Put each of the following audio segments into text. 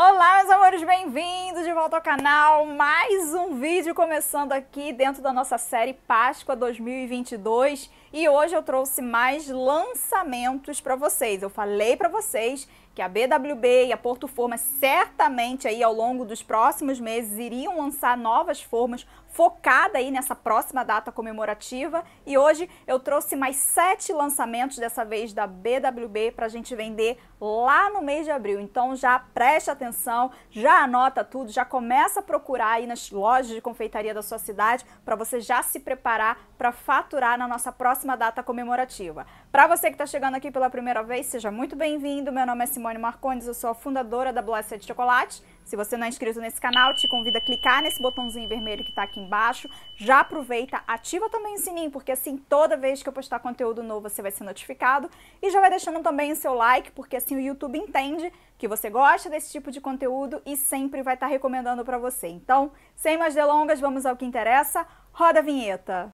Olá, meus amores, bem-vindos de volta ao canal. Mais um vídeo começando aqui dentro da nossa série Páscoa 2022. E hoje eu trouxe mais lançamentos para vocês. Eu falei para vocês que a BWB e a Porto Formas certamente aí ao longo dos próximos meses iriam lançar novas formas focada aí nessa próxima data comemorativa e hoje eu trouxe mais sete lançamentos dessa vez da BWB para a gente vender lá no mês de abril. Então já preste atenção, já anota tudo, já começa a procurar aí nas lojas de confeitaria da sua cidade para você já se preparar para faturar na nossa próxima data comemorativa. Para você que está chegando aqui pela primeira vez, seja muito bem-vindo. Meu nome é Simone Marcondes, eu sou a fundadora da Blossia Chocolate. Se você não é inscrito nesse canal, te convido a clicar nesse botãozinho vermelho que está aqui embaixo. Já aproveita, ativa também o sininho, porque assim toda vez que eu postar conteúdo novo você vai ser notificado. E já vai deixando também o seu like, porque assim o YouTube entende que você gosta desse tipo de conteúdo e sempre vai estar tá recomendando para você. Então, sem mais delongas, vamos ao que interessa. Roda a vinheta!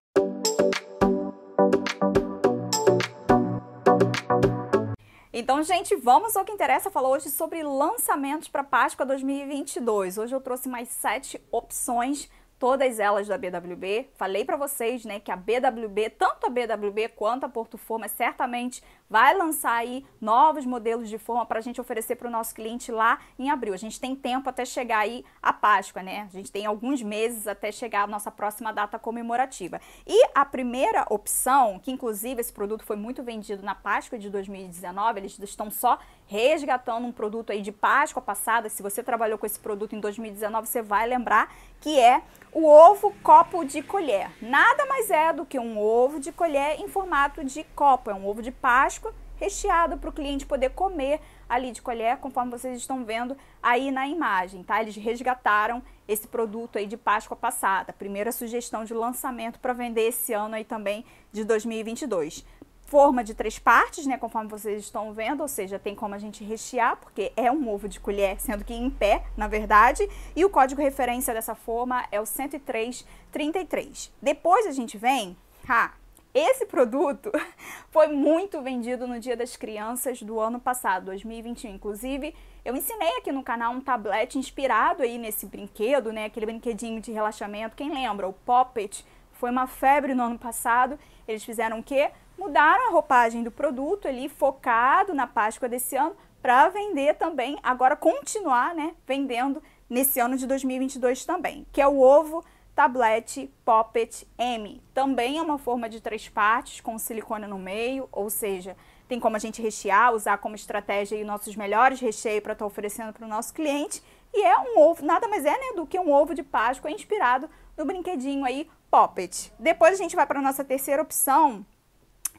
Então, gente, vamos ao que interessa. Falou hoje sobre lançamentos para Páscoa 2022. Hoje eu trouxe mais sete opções todas elas da BWB. Falei para vocês, né, que a BWB, tanto a BWB quanto a Porto Forma, certamente vai lançar aí novos modelos de forma para a gente oferecer para o nosso cliente lá em abril. A gente tem tempo até chegar aí a Páscoa, né? A gente tem alguns meses até chegar a nossa próxima data comemorativa. E a primeira opção, que inclusive esse produto foi muito vendido na Páscoa de 2019, eles estão só resgatando um produto aí de Páscoa passada. Se você trabalhou com esse produto em 2019, você vai lembrar que é o ovo copo de colher. Nada mais é do que um ovo de colher em formato de copo. É um ovo de Páscoa recheado para o cliente poder comer ali de colher, conforme vocês estão vendo aí na imagem, tá? Eles resgataram esse produto aí de Páscoa passada. Primeira sugestão de lançamento para vender esse ano aí também de 2022 forma de três partes, né, conforme vocês estão vendo, ou seja, tem como a gente rechear, porque é um ovo de colher, sendo que em pé, na verdade, e o código referência dessa forma é o 10333. Depois a gente vem, ah, esse produto foi muito vendido no Dia das Crianças do ano passado, 2021, inclusive, eu ensinei aqui no canal um tablet inspirado aí nesse brinquedo, né, aquele brinquedinho de relaxamento, quem lembra? O Poppet foi uma febre no ano passado. Eles fizeram o quê? Mudaram a roupagem do produto ali, focado na Páscoa desse ano, para vender também, agora continuar, né, vendendo nesse ano de 2022 também, que é o ovo tablete Poppet M. Também é uma forma de três partes com silicone no meio, ou seja, tem como a gente rechear, usar como estratégia os nossos melhores recheios para estar tá oferecendo para o nosso cliente. E é um ovo, nada mais é né, do que um ovo de Páscoa inspirado do brinquedinho aí Poppet. Depois a gente vai para nossa terceira opção,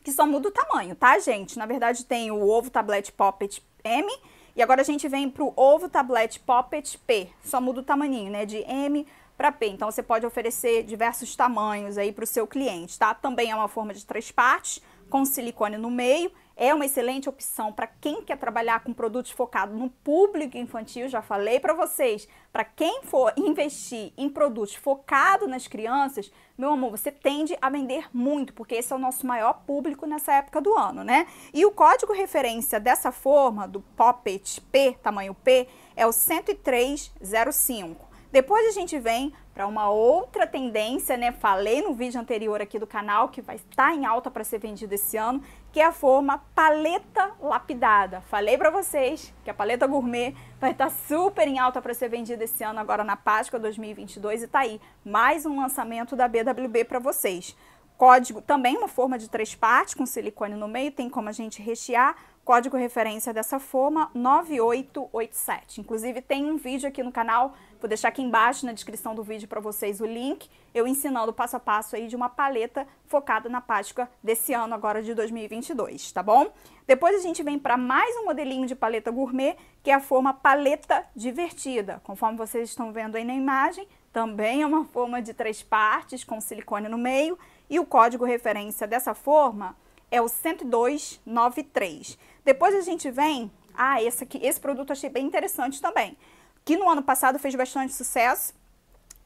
que só muda o tamanho, tá, gente? Na verdade tem o ovo tablet Poppet M e agora a gente vem para o ovo tablet Poppet P. Só muda o tamanho, né, de M para P. Então você pode oferecer diversos tamanhos aí para o seu cliente, tá? Também é uma forma de três partes, com silicone no meio é uma excelente opção para quem quer trabalhar com produtos focados no público infantil, já falei para vocês. Para quem for investir em produtos focados nas crianças, meu amor, você tende a vender muito, porque esse é o nosso maior público nessa época do ano, né? E o código referência dessa forma, do Poppet P, tamanho P, é o 10305. Depois a gente vem para uma outra tendência, né? Falei no vídeo anterior aqui do canal que vai estar tá em alta para ser vendido esse ano, que é a forma paleta lapidada. Falei para vocês que a paleta gourmet vai estar tá super em alta para ser vendida esse ano agora na Páscoa 2022 e tá aí mais um lançamento da BWB para vocês. Código também uma forma de três partes com silicone no meio, tem como a gente rechear Código referência dessa forma 9887. Inclusive tem um vídeo aqui no canal, vou deixar aqui embaixo na descrição do vídeo para vocês o link, eu ensinando passo a passo aí de uma paleta focada na Páscoa desse ano agora de 2022, tá bom? Depois a gente vem para mais um modelinho de paleta gourmet, que é a forma paleta divertida. Conforme vocês estão vendo aí na imagem, também é uma forma de três partes com silicone no meio e o código referência dessa forma é o 10293. Depois a gente vem, ah, esse, aqui, esse produto achei bem interessante também, que no ano passado fez bastante sucesso,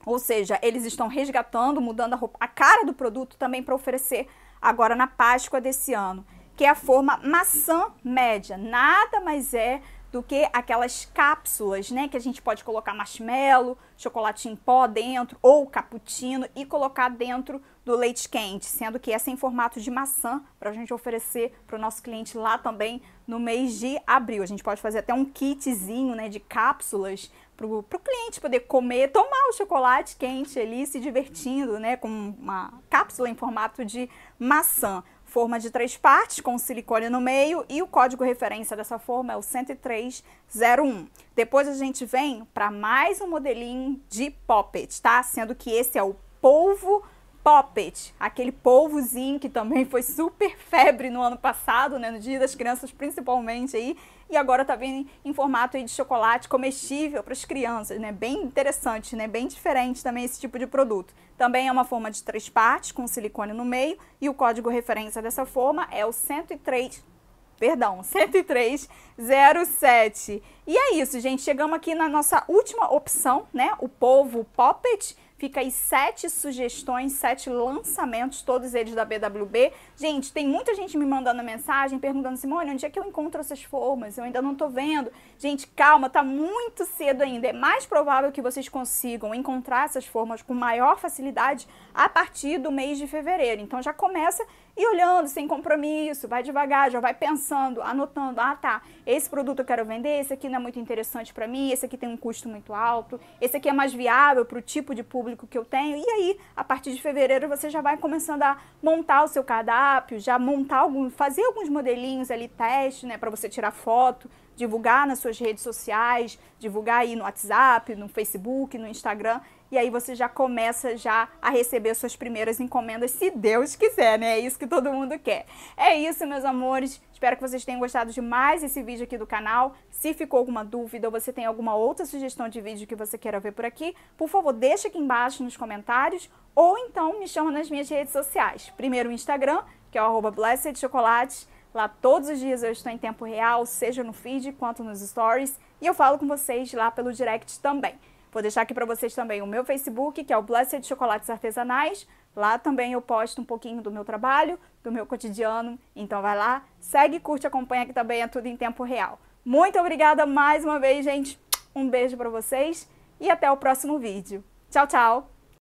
ou seja, eles estão resgatando, mudando a, roupa, a cara do produto também para oferecer agora na Páscoa desse ano, que é a forma maçã média, nada mais é do que aquelas cápsulas, né, que a gente pode colocar marshmallow, chocolate em pó dentro ou cappuccino e colocar dentro do leite quente, sendo que essa é em formato de maçã para a gente oferecer para o nosso cliente lá também no mês de abril. A gente pode fazer até um kitzinho, né, de cápsulas para o cliente poder comer, tomar o chocolate quente ali, se divertindo, né, com uma cápsula em formato de maçã forma de três partes com silicone no meio e o código referência dessa forma é o 10301. Depois a gente vem para mais um modelinho de poppet, tá? Sendo que esse é o polvo Poppet, aquele polvozinho que também foi super febre no ano passado, né, no Dia das Crianças principalmente aí, e agora tá vindo em formato de chocolate comestível para as crianças, né? Bem interessante, né? Bem diferente também esse tipo de produto. Também é uma forma de três partes com silicone no meio e o código referência dessa forma é o 103 perdão, 10307. E é isso, gente. Chegamos aqui na nossa última opção, né? O polvo Poppet Fica aí sete sugestões, sete lançamentos, todos eles da BWB. Gente, tem muita gente me mandando mensagem, perguntando, Simone, onde é que eu encontro essas formas? Eu ainda não tô vendo. Gente, calma, tá muito cedo ainda. É mais provável que vocês consigam encontrar essas formas com maior facilidade a partir do mês de fevereiro. Então já começa e olhando sem compromisso, vai devagar, já vai pensando, anotando, ah tá, esse produto eu quero vender, esse aqui não é muito interessante para mim, esse aqui tem um custo muito alto, esse aqui é mais viável para o tipo de público que eu tenho. E aí, a partir de fevereiro você já vai começando a montar o seu cardápio, já montar algum, fazer alguns modelinhos ali, teste, né, para você tirar foto, divulgar nas suas redes sociais, divulgar aí no WhatsApp, no Facebook, no Instagram e aí você já começa já a receber suas primeiras encomendas, se Deus quiser, né? É isso que todo mundo quer. É isso, meus amores. Espero que vocês tenham gostado de mais esse vídeo aqui do canal. Se ficou alguma dúvida ou você tem alguma outra sugestão de vídeo que você queira ver por aqui, por favor, deixa aqui embaixo nos comentários ou então me chama nas minhas redes sociais. Primeiro o Instagram, que é o Lá todos os dias eu estou em tempo real, seja no feed quanto nos stories, e eu falo com vocês lá pelo direct também. Vou deixar aqui para vocês também o meu Facebook, que é o Blessed Chocolates Artesanais. Lá também eu posto um pouquinho do meu trabalho, do meu cotidiano. Então vai lá, segue, curte, acompanha que também é tudo em tempo real. Muito obrigada mais uma vez, gente. Um beijo para vocês e até o próximo vídeo. Tchau, tchau!